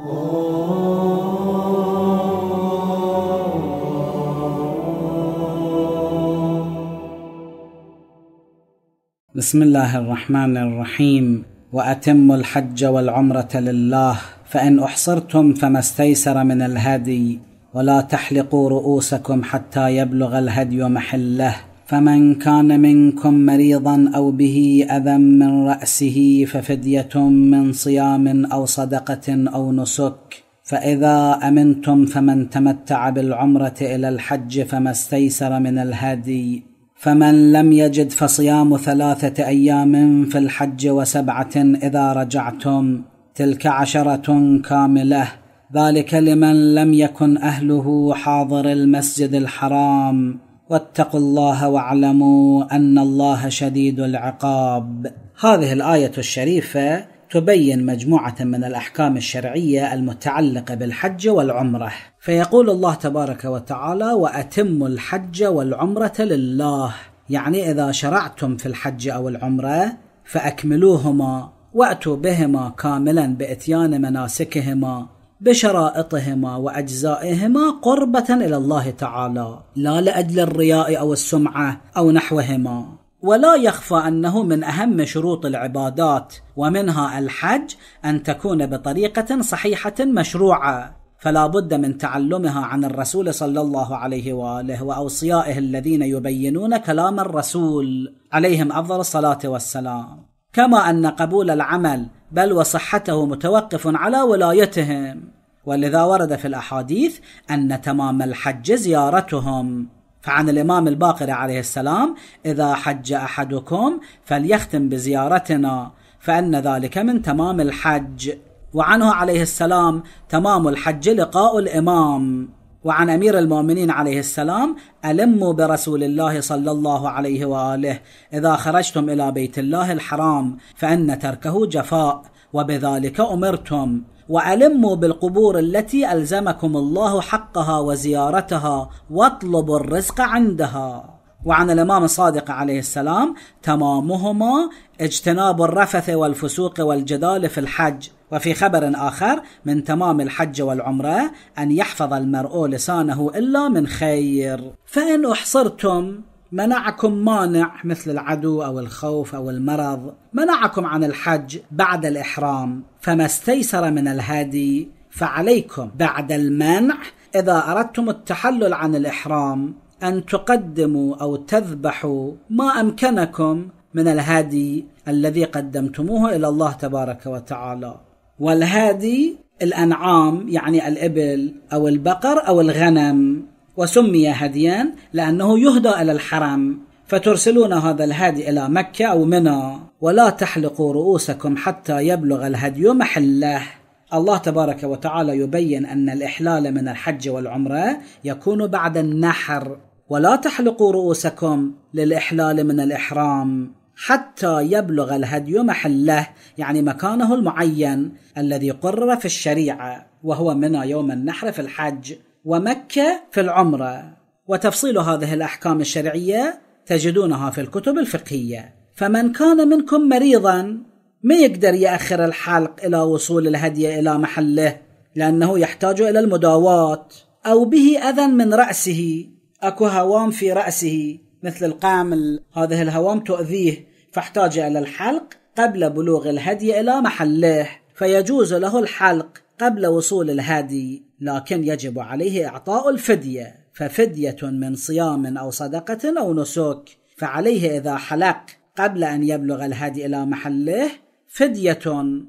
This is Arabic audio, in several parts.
بسم الله الرحمن الرحيم واتموا الحج والعمره لله فان احصرتم فما استيسر من الهدي ولا تحلقوا رؤوسكم حتى يبلغ الهدي محله فمن كان منكم مريضا او به اذى من راسه ففديه من صيام او صدقه او نسك فاذا امنتم فمن تمتع بالعمره الى الحج فما استيسر من الهادي فمن لم يجد فصيام ثلاثه ايام في الحج وسبعه اذا رجعتم تلك عشره كامله ذلك لمن لم يكن اهله حاضر المسجد الحرام واتقوا الله واعلموا ان الله شديد العقاب هذه الايه الشريفه تبين مجموعه من الاحكام الشرعيه المتعلقه بالحج والعمره فيقول الله تبارك وتعالى واتموا الحج والعمره لله يعني اذا شرعتم في الحج او العمره فاكملوهما واتوا بهما كاملا باتيان مناسكهما بشرائطهما واجزائهما قربه الى الله تعالى لا لاجل الرياء او السمعه او نحوهما ولا يخفى انه من اهم شروط العبادات ومنها الحج ان تكون بطريقه صحيحه مشروعه فلا بد من تعلمها عن الرسول صلى الله عليه واله واوصيائه الذين يبينون كلام الرسول عليهم افضل الصلاه والسلام كما ان قبول العمل بل وصحته متوقف على ولايتهم ولذا ورد في الاحاديث ان تمام الحج زيارتهم فعن الامام الباقر عليه السلام اذا حج احدكم فليختم بزيارتنا فان ذلك من تمام الحج وعنه عليه السلام تمام الحج لقاء الامام وعن امير المؤمنين عليه السلام الموا برسول الله صلى الله عليه واله اذا خرجتم الى بيت الله الحرام فان تركه جفاء وبذلك امرتم والموا بالقبور التي الزمكم الله حقها وزيارتها واطلبوا الرزق عندها وعن الإمام الصادق عليه السلام تمامهما اجتناب الرفث والفسوق والجدال في الحج وفي خبر آخر من تمام الحج والعمرة أن يحفظ المرء لسانه إلا من خير فإن أحصرتم منعكم مانع مثل العدو او الخوف او المرض منعكم عن الحج بعد الاحرام فما استيسر من الهادي فعليكم بعد المنع اذا اردتم التحلل عن الاحرام أن تقدموا أو تذبحوا ما أمكنكم من الهادي الذي قدمتموه إلى الله تبارك وتعالى والهادي الأنعام يعني الإبل أو البقر أو الغنم وسمي هديا لأنه يهدى إلى الحرم فترسلون هذا الهادي إلى مكة أو منى ولا تحلقوا رؤوسكم حتى يبلغ الهدي محله الله تبارك وتعالى يبين أن الإحلال من الحج والعمرة يكون بعد النحر ولا تحلقوا رؤوسكم للإحلال من الإحرام حتى يبلغ الهدي محله يعني مكانه المعين الذي قرر في الشريعة وهو من يوم النحر في الحج ومكة في العمرة وتفصيل هذه الأحكام الشرعية تجدونها في الكتب الفقهية فمن كان منكم مريضا ما يقدر يأخر الحلق إلى وصول الهدي إلى محله لأنه يحتاج إلى المداواة أو به أذى من رأسه اكو هوام في رأسه مثل القامل هذه الهوام تؤذيه فاحتاج إلى الحلق قبل بلوغ الهدي إلى محله فيجوز له الحلق قبل وصول الهدي لكن يجب عليه إعطاء الفدية ففدية من صيام أو صدقة أو نسك فعليه إذا حلق قبل أن يبلغ الهدي إلى محله فدية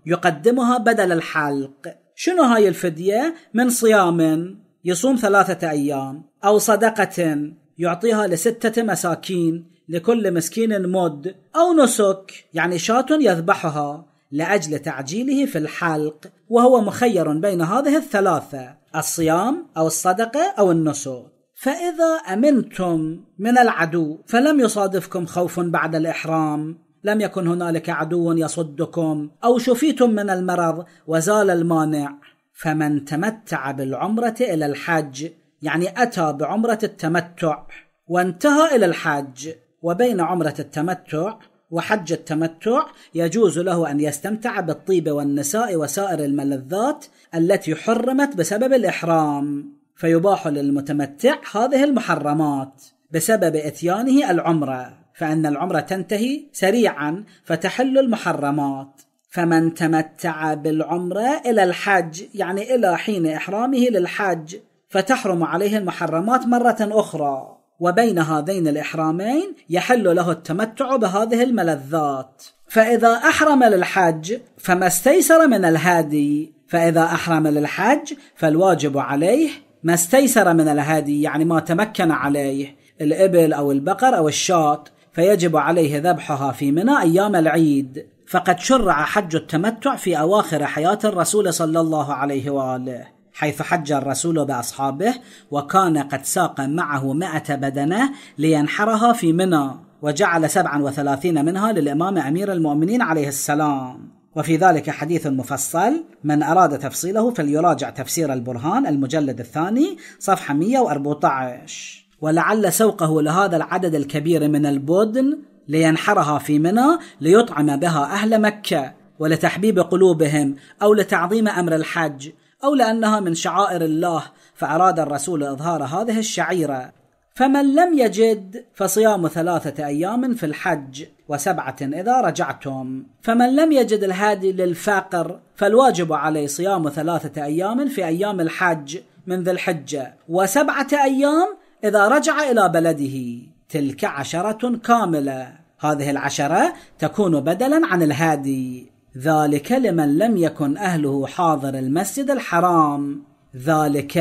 يقدمها بدل الحلق شنو هاي الفدية من صيام يصوم ثلاثة أيام أو صدقة يعطيها لستة مساكين لكل مسكين مد أو نسك يعني شاة يذبحها لأجل تعجيله في الحلق وهو مخير بين هذه الثلاثة الصيام أو الصدقة أو النسك فإذا أمنتم من العدو فلم يصادفكم خوف بعد الإحرام لم يكن هنالك عدو يصدكم أو شفيتم من المرض وزال المانع فمن تمتع بالعمرة إلى الحج يعني أتى بعمرة التمتع وانتهى إلى الحج وبين عمرة التمتع وحج التمتع يجوز له أن يستمتع بالطيب والنساء وسائر الملذات التي حرمت بسبب الإحرام فيباح للمتمتع هذه المحرمات بسبب إتيانه العمرة فإن العمرة تنتهي سريعا فتحل المحرمات فمن تمتع بالعمرة إلى الحج يعني إلى حين إحرامه للحج فتحرم عليه المحرمات مرة أخرى وبين هذين الإحرامين يحل له التمتع بهذه الملذات فإذا أحرم للحج فما استيسر من الهادي فإذا أحرم للحج فالواجب عليه ما استيسر من الهادي يعني ما تمكن عليه الإبل أو البقر أو الشاط فيجب عليه ذبحها في منى أيام العيد فقد شرع حج التمتع في أواخر حياة الرسول صلى الله عليه وآله حيث حج الرسول بأصحابه وكان قد ساق معه مائة بدنة لينحرها في منى وجعل سبعا وثلاثين منها للإمام أمير المؤمنين عليه السلام وفي ذلك حديث مفصل من أراد تفصيله فليراجع تفسير البرهان المجلد الثاني صفحة 114 ولعل سوقه لهذا العدد الكبير من البدن لينحرها في منى ليطعم بها أهل مكة ولتحبيب قلوبهم أو لتعظيم أمر الحج أو لأنها من شعائر الله فأراد الرسول إظهار هذه الشعيرة فمن لم يجد فصيام ثلاثة أيام في الحج وسبعة إذا رجعتم فمن لم يجد الهادي للفاقر فالواجب عليه صيام ثلاثة أيام في أيام الحج من ذي الحجة وسبعة أيام إذا رجع إلى بلده تلك عشرة كاملة هذه العشرة تكون بدلا عن الهادي ذلك لمن لم يكن أهله حاضر المسجد الحرام ذلك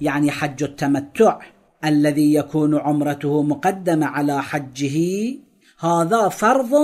يعني حج التمتع الذي يكون عمرته مقدمة على حجه هذا فرض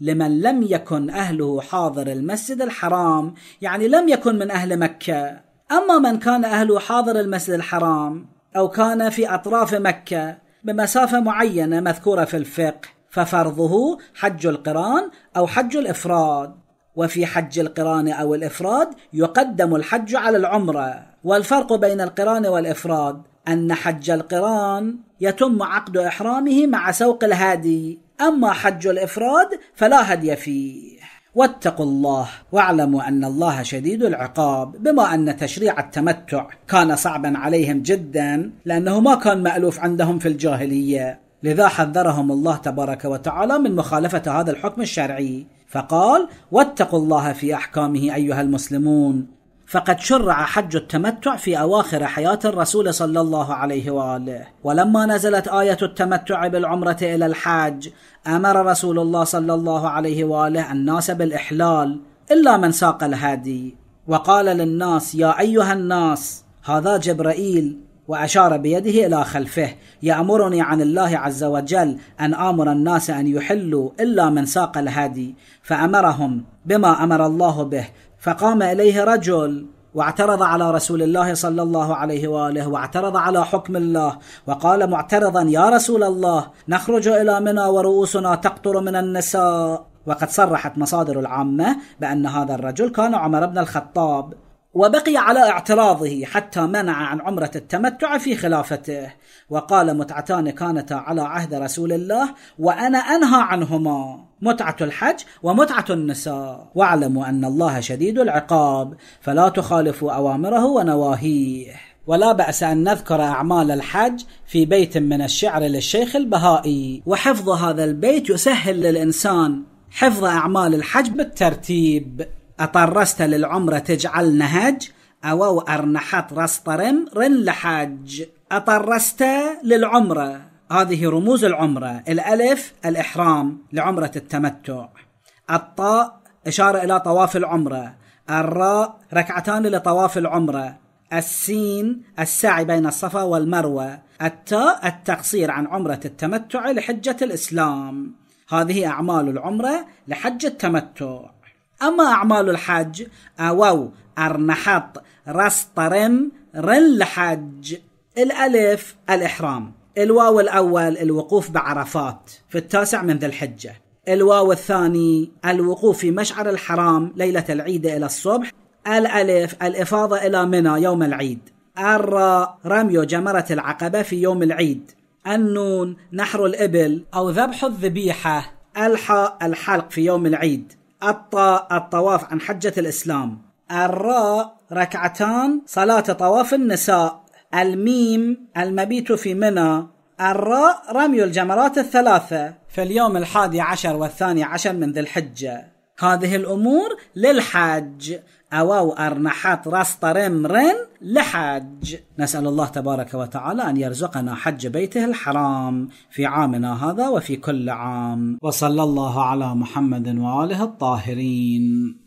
لمن لم يكن أهله حاضر المسجد الحرام يعني لم يكن من أهل مكة أما من كان أهله حاضر المسجد الحرام أو كان في أطراف مكة بمسافة معينة مذكورة في الفقه ففرضه حج القران أو حج الإفراد وفي حج القران او الافراد يقدم الحج على العمره والفرق بين القران والافراد ان حج القران يتم عقد احرامه مع سوق الهادي اما حج الافراد فلا هدي فيه واتقوا الله واعلموا ان الله شديد العقاب بما ان تشريع التمتع كان صعبا عليهم جدا لانه ما كان مالوف عندهم في الجاهليه لذا حذرهم الله تبارك وتعالى من مخالفه هذا الحكم الشرعي فقال واتقوا الله في احكامه ايها المسلمون فقد شرع حج التمتع في اواخر حياه الرسول صلى الله عليه واله ولما نزلت ايه التمتع بالعمره الى الحج امر رسول الله صلى الله عليه واله الناس بالاحلال الا من ساق الهدي وقال للناس يا ايها الناس هذا جبرائيل وأشار بيده إلى خلفه يأمرني عن الله عز وجل أن آمر الناس أن يحلوا إلا من ساق الهدي فأمرهم بما أمر الله به فقام إليه رجل واعترض على رسول الله صلى الله عليه واله واعترض على حكم الله وقال معترضا يا رسول الله نخرج الى منى ورؤوسنا تقطر من النساء وقد صرحت مصادر العامه بان هذا الرجل كان عمر بن الخطاب وبقي على اعتراضه حتى منع عن عمرة التمتع في خلافته وقال متعتان كانتا على عهد رسول الله وأنا أنهى عنهما متعة الحج ومتعة النساء واعلموا أن الله شديد العقاب فلا تخالفوا أوامره ونواهيه ولا بأس أن نذكر أعمال الحج في بيت من الشعر للشيخ البهائي وحفظ هذا البيت يسهل للإنسان حفظ أعمال الحج بالترتيب أطرست للعمرة تجعل نهج أو أرنحت رسترم رن لحاج أطرست للعمرة هذه رموز العمرة الألف الإحرام لعمرة التمتع الطاء إشارة إلى طواف العمرة الراء ركعتان لطواف العمرة السين السعي بين الصفا والمروة التاء التقصير عن عمرة التمتع لحجة الإسلام هذه أعمال العمرة لحج التمتع أما أعمال الحج أو آه، أرنحط رسطرن رن الحج الألف الإحرام الواو الأول الوقوف بعرفات في التاسع من ذي الحجة الواو الثاني الوقوف في مشعر الحرام ليلة العيد إلى الصبح الألف الإفاضة إلى منى يوم العيد الراء رمي جمرة العقبة في يوم العيد النون نحر الإبل أو ذبح الذبيحة الحاء الحلق في يوم العيد الطواف عن حجة الإسلام الراء ركعتان صلاة طواف النساء الميم المبيت في منى الراء رمي الجمرات الثلاثة في اليوم الحادي عشر والثاني عشر من ذي الحجة هذه الأمور للحج أواو أرنحات راسترم رن لحج نسأل الله تبارك وتعالى أن يرزقنا حج بيته الحرام في عامنا هذا وفي كل عام وصلى الله على محمد وآله الطاهرين